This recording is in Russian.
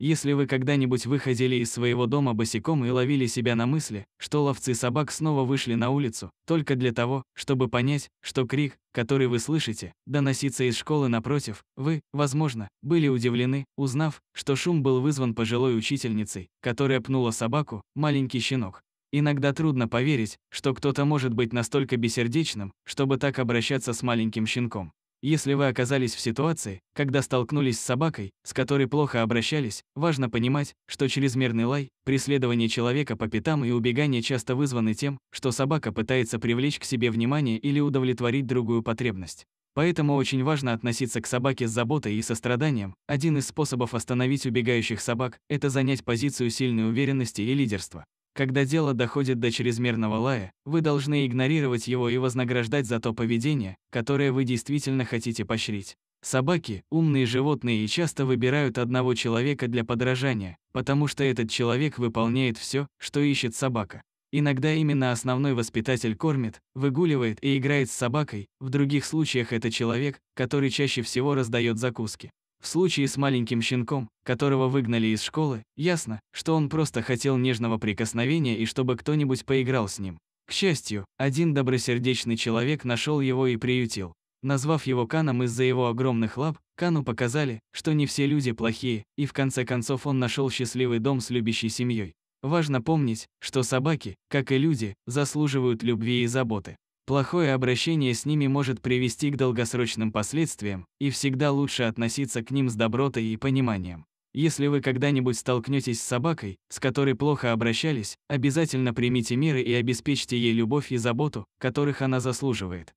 Если вы когда-нибудь выходили из своего дома босиком и ловили себя на мысли, что ловцы собак снова вышли на улицу, только для того, чтобы понять, что крик, который вы слышите, доносится из школы напротив, вы, возможно, были удивлены, узнав, что шум был вызван пожилой учительницей, которая пнула собаку, маленький щенок. Иногда трудно поверить, что кто-то может быть настолько бессердечным, чтобы так обращаться с маленьким щенком. Если вы оказались в ситуации, когда столкнулись с собакой, с которой плохо обращались, важно понимать, что чрезмерный лай, преследование человека по пятам и убегание часто вызваны тем, что собака пытается привлечь к себе внимание или удовлетворить другую потребность. Поэтому очень важно относиться к собаке с заботой и состраданием. Один из способов остановить убегающих собак – это занять позицию сильной уверенности и лидерства. Когда дело доходит до чрезмерного лая, вы должны игнорировать его и вознаграждать за то поведение, которое вы действительно хотите поощрить. Собаки – умные животные и часто выбирают одного человека для подражания, потому что этот человек выполняет все, что ищет собака. Иногда именно основной воспитатель кормит, выгуливает и играет с собакой, в других случаях это человек, который чаще всего раздает закуски. В случае с маленьким щенком, которого выгнали из школы, ясно, что он просто хотел нежного прикосновения и чтобы кто-нибудь поиграл с ним. К счастью, один добросердечный человек нашел его и приютил. Назвав его Каном из-за его огромных лап, Кану показали, что не все люди плохие, и в конце концов он нашел счастливый дом с любящей семьей. Важно помнить, что собаки, как и люди, заслуживают любви и заботы. Плохое обращение с ними может привести к долгосрочным последствиям, и всегда лучше относиться к ним с добротой и пониманием. Если вы когда-нибудь столкнетесь с собакой, с которой плохо обращались, обязательно примите меры и обеспечьте ей любовь и заботу, которых она заслуживает.